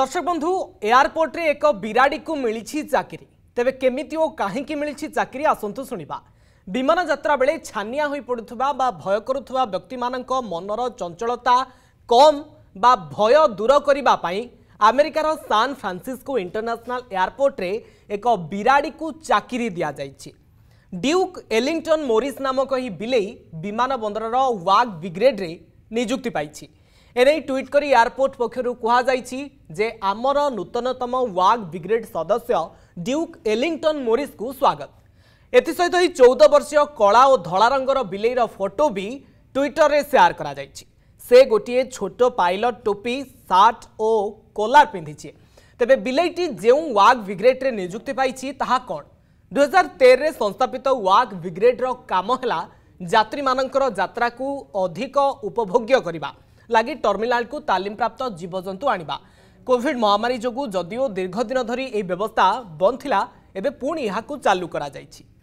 দর্শক বন্ধু এয়ারপোর্টে এক বিরাড়িকু মিছি চাকরি তেবে কেমিতি ও কাহিকি মিছি চাকরি আসন্তু শুণবা বিমান যাত্রা বেড়ে ছানিয়া হয়ে পড়ুয়া বা ভয় করুবা ব্যক্তি মনর চঞ্চলতা কম বা ভয় দূর করা আমেরিকার সান ফ্রান্সিসকো ইন্টরন্যাশনাল এয়ারপোর্টে এক বিরাড়িকু চাকরি দিয়া যাইছে ডিউক এলিংটন মোরিস নামক এই বিলেই বিমান বন্দরর ওয়াগ ব্রিগেডে নিযুক্তি পাইছে এনে ট্যুইট করে এয়ারপোর্ট পক্ষ কুহযাই যে আমার নূতনতম ওয়াগ ব্রিগেড সদস্য ডিউক এলিংটন মোরিসু স্বাগত এসহ এই চৌদ বর্ষীয় কলা ও ধলা রঙর বিলেইর ফটো বি ট্বিটরে সেয়ার করা যাই সে গোটিয়ে ছোট পাইলট টোপি সার্ট ও কোলার পিঁধিছে তবে বিলেইটি যে ওয়াগ ব্রিগেডে নিযুক্তি পাইছি তাহা কণ দুই হাজার তেরে সংস্থাপিত ওয়াগ ব্রিগেডর কাম হল যাত্রীমানଙ୍କର ଯାତ୍ରାକୁ ଅଧିକ ଉପଭୋଗ୍ୟ କରିବା ଲାଗି ଟର୍ମିନାଲକୁ ତାଲିମପ୍ରାପ୍ତ ଜୀବଜନ୍ତୁ ଆଣିବା କୋଭିଡ୍ ମହାମାରୀ ଯୋଗୁଁ ଯଦିଓ ଦୀର୍ଘ ଦିନ ଧରି ଏହି ବ୍ୟବସ୍ଥା ବନ୍ଦ ଥିଲା ଏବେ ପୁଣି ଏହାକୁ ଚାଲୁ କରାଯାଇଛି